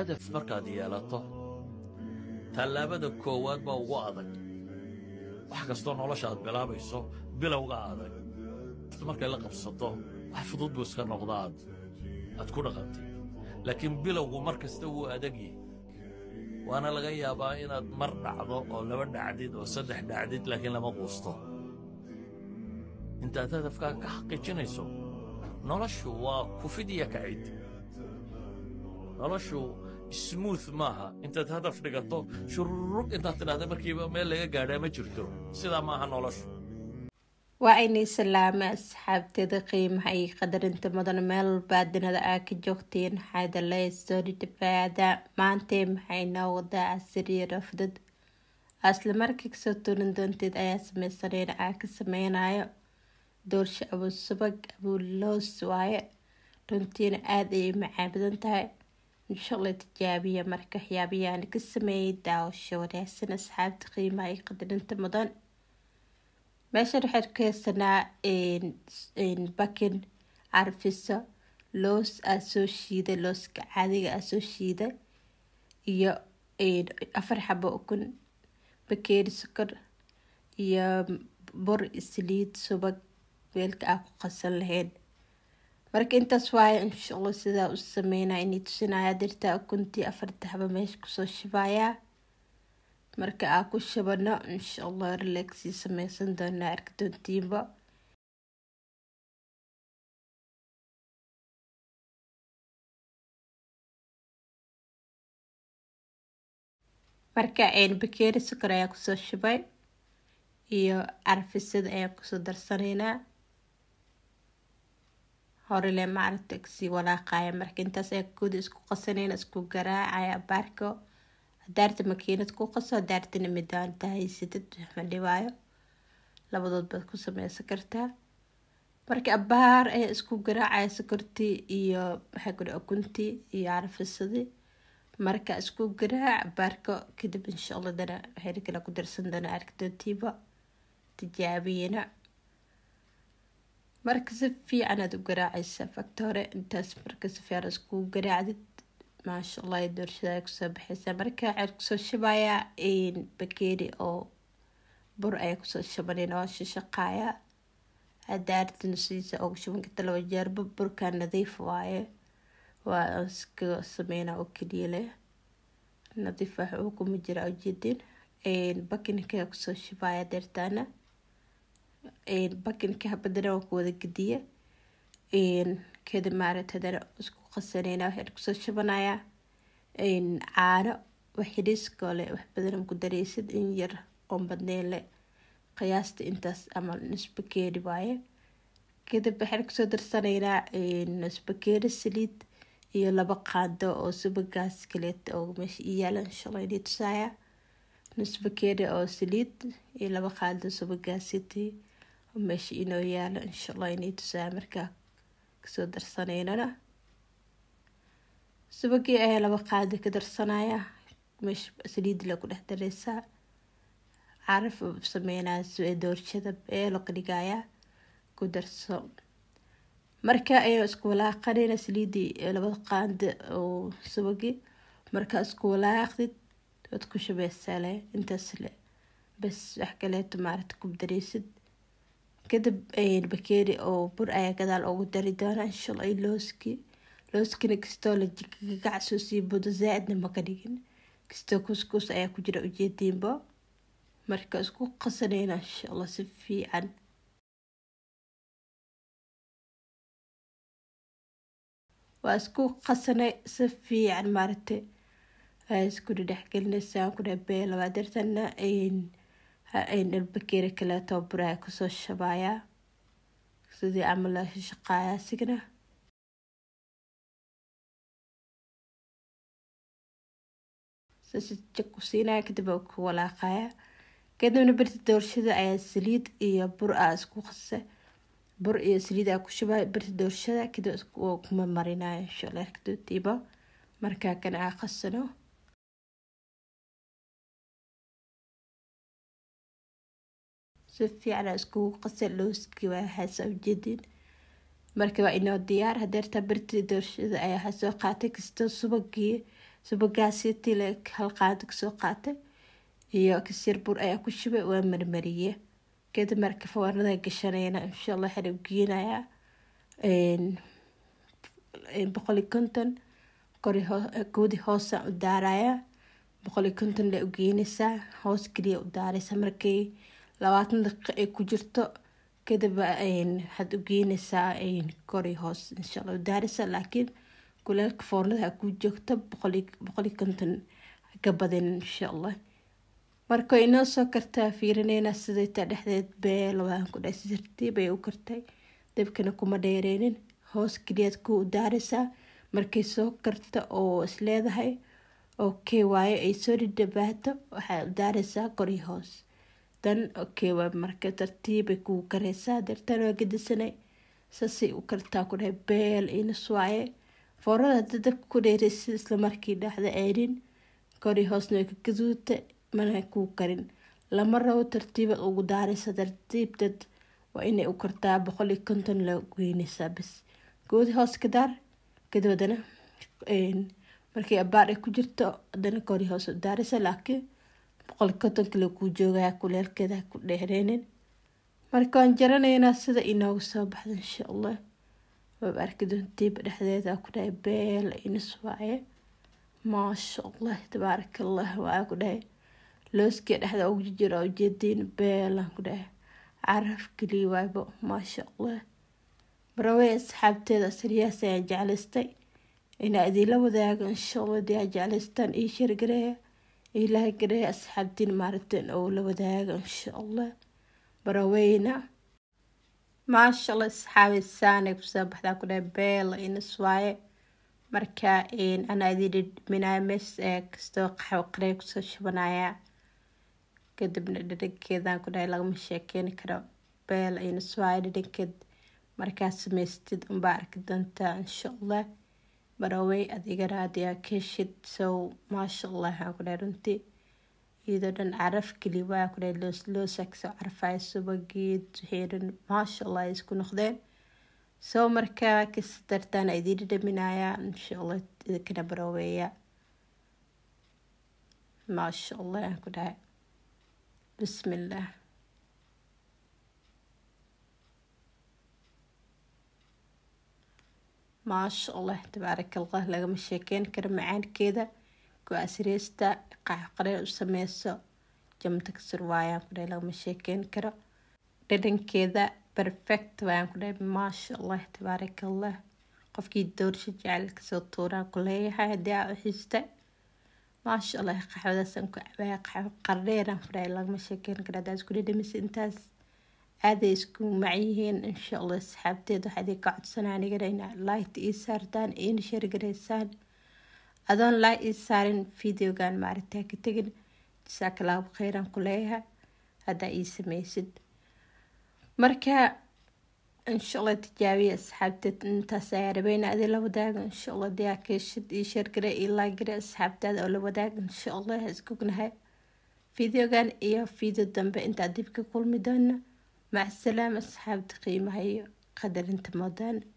هدف مركاد يالاتو تلابد الكواد با وادك وحكستون ولا شاد بلا بيسو بلا وغادك تمرك اللي قبصتو وحفظوا بوس كان نقضاد أتكون غادي لكن بلا وغو مركز تو أدقي وأنا لغي يا باين مر نعضو أو لبن نعديد وصدح نعديد لكن لما قوصتو أنت تهدف كان كحقي جنيسو نرشو وكفيدي يا كعيد نرشو smooth maaha intaad hadaf dhigato shururug intaad tidhahda markiiba meel laga gaadhaa ma jirto sidaa maaha noloshu waa aynay salaame asxaabteeda qiimaha iyo qadarinta mudan meel baadinada aa ka joogtiin xaydalee ley soo dhidhabaada maxay noo wadaa asiriya rafdad asla markii kasoo tuurin doonteed ayaa sameysaneen aa ka sameynayo doorsho abuu subag abuu loos waaye runtiina aada ayay macaabadan tahay inshallah tijaabiya marka waxyaabayaan ka sameeyay daawasho wanaagsan asxaabta qiimaha iyo qadarinta mudan meeshan waxaan ku heysanaa bakin carfiso loos aa soo shiiday looska caadiga aa soo shiiday iyo afar xabo ukun bakeeri sokor iyo bur isliid subag meelka aa ku qasan lahayd marka intaas waaya inshaalla sidaa u sameynaa inay tusinaya dirta akuntii afarta haba meesha kusoo shibaya marka aa ku shabano insha allah relaxii sameysan doonaa arki doontiinba marka bakeeri sukar ayaa kusoo shibay iyo carfisada ayaan kusoo darsanaynaa horele maaragta kasii walaaqaya marka intaas ayaa kooda isku qasanayna isku garaacaya baarko daarta makiinad ku qaso hadaartana midaanta haysatid ma dhibaayo labadood baad ku sameysan kartaa marka abaar ayaa isku garaacaya sokortii iyo maxaa kuri okuntii iyo carafisadii marka isku garaac baarko kadib insha allah dana waxayna kala ku darsan doona arki doontiiba tijaabiyana marka si fiican aad u garaacaysa fagta hore intaas marka si fiican isku garaacdid maasha allah ee kusoo baxaysaa marka ceer kusoo shabaya bakeeri oo bur ayaa kusoo shabaneen waa shashaqaaya hadda aartina sidiisa ugu shaban karta laba jeerba burka nadiif waaye waa iska sameyna oo keliya leh nadiif wax ah uu jira ujeedin bakinka kusoo shabaya deertaana bakinka habadana waa kuwada kadib kada maaratadana isku qasanayna waxaan kusoo shabanaya caano waxiriiskoole waxbadan ku dareysad in yar oon badneen le qiyaasta intaas ama nisbakeeri waaye kadib waxaan kusoo darsanaynaa nisbakeeri saliid iyo laba qaado oo subagaas kaleeta oo meesha iyaalan shalayni tusaaya nisbakeeri oo saliid iyo laba qaado subagaasiti meesha inoo yaalo insha allah inay tusaa markaa kasoo darsanaynana subagii ayaa laba qaadi ka darsanayaa meesha saliidila ku dhex dareysaa caraf sameynaya doorjada eelo ka dhigayaa ku darso marka ayuu isku walaaqanayna saliidii labada qaando oo subagii markaa isku walaaqdid waad ku shubaysaa le intaas le bas wax kaleeto maarata ku kadib bakeeri oo bur ayaa gadaal ugu dari doonaa inshallah iyo looskii looskina kastoo la jikagac soo sii budo zaa-idna maka dhigin kastoo kuskus ayaa ku jira ujeediinbo marka isku qasanayna insha allah si fiican waa isku qasanay si fiican maaragtay isku dhedhex ku dhabeela waa dartana dhalbageera kaleeto buraha kusoo shabaayaa sidii camal shaqaaya signa jag ku siinaya kadib ku walaaqaya kadibna berta doorshada ayaa saliid iyo bur a isku qasa bur iyo saliid a ku shubaya berta doorshada kadib waa kuma marinaya sholeerka dootiibo markaa kana a qasano si fiican aa iskugu qasay looskii waa haasau jedin marka waa inoo diyaar hadeertaa bartii doorshada ayaa waxaa qaatay kastoo subagii subagaasii tile kasoo qaatay iyo kasiir bur ayaa ku shubay waa marmariye kadib marka fawaanada gashanayna insha allah xarib boqol boqoli konton goodi hoosaan u daaraya boqoli konton la ugeynaysaa hoos keliya u daaraysa markay labaatan daqiiqo ay ku jirto kadib waxaad u geyneysaa kor hoos insha alla laakiin kuleelka foornada ha kuu joogto boqol iyo konton ka badan insha allah marka inoo soo kartaa fiirineynaa sidaytaa dhexdeed beel waan ku dhasi tartiib ay u kartay dabkana kuma dheereynin hoos keliyaad ku daareysaa markay soo karta oo isleedahay oo okay waayo ay soo dhidhabaato waxaa u daareysaa kor hoos tan okay waa marka tartiiba kuu kareysaa deertaan waa gadisanay sasay u kartaa ku beel inas waaye foorada hadda dabka ku dheereysid islamarkii dhaaxda ceedhin kori hoosna ka gaduuta mana kuu karin lama rabo tartiibaad ugu daaraysa tartiibdad waa inay u kartaa boqol iyo konton la geyneysaa bas goodi hoos ka daar kadib hadana markay abaar ay ku jirto hadana kori hoos u daaraysa laakiin boqol konton kuu joogaa kuleelkeeda ku dheereynin marka waan jaranaynaa sida inoogu soo baxda insha allah waaba arki doontiiba dhexdeeda ku dhahay beel inis waaye maasha allah tabaaraka allah waa ku dhahay looskii dhexda ugu jiro ujeediin beelaan ku dhahay caraf keliya waaybo maasha allah marawey asxaabteeda siryaas ayaan jeclaystay inaa idiinla wadaago insha allah jeclaystaan ii sheergareeya ilaahay garee asxaabtiin maalintan oo la wadaago insha allah baraweyna maasha allah asxaabi kusoo baxdaa ku dhaha beela inas waaye marka anaa idii dhidhminaya meesha ee kastoo qaxwo qaree kusoo shubanaya kadibna dhadhankeedaan ku dhahay lagama sheekeyn karo beela inas waaye dhadhankeed markaa samaystid unbaa arki doontaa insha allah barawey adigana hadii aa ka shid sow maashaallah aa kudhahay runtii iyadoo dhan caraf kaliba aa kudhahay loo saagso carfaay subageed heeran maashaallah ay isku noqdeen soo markaa kasi dartaan a idiin dhadhaminayaa insha allah idinkana baraweeya maasha allah aan ku dhahay bismillaah maasha allah tabaarakallah lagama sheekeyn karo macaankeeda go-aasireysta qaxqareen u sameyso jamtaksir waayaan ku dhahay lagama sheekeyn karo dhadhankeeda perfect waayaan ku dhahay maasha allah tabaarakallah qofkii doorsha jecel kasoo tuuraan ku leeyahay haddii aa u xiista maasha allah qaxwadaasaan ku cabaaya qaxwo qareeraan ku dhahay lagama sheekeyn karo haddaa isku dhadhamisa intaas aaday macyihiin insha allah asxaabteed waxaa ka codsanaa anigana inaa light ii saartaan iina shargaraysaan adoon laa ii saarin videogan maarintaa ka tegin jasaakallaahu kheyran ku leeyaha haddaa ii sameysid marka insha tijaabiya asxaabteed intaas ayaa rabeynaa adii la wadaaga insha diyaa keeshid ii shargare ii laagare asxaabtaada oo la wadaag insha allah isku videogan iyo video dambe intaa dib kulmi doono مع السلامة أصحاب قيمة هي قدر انتمضان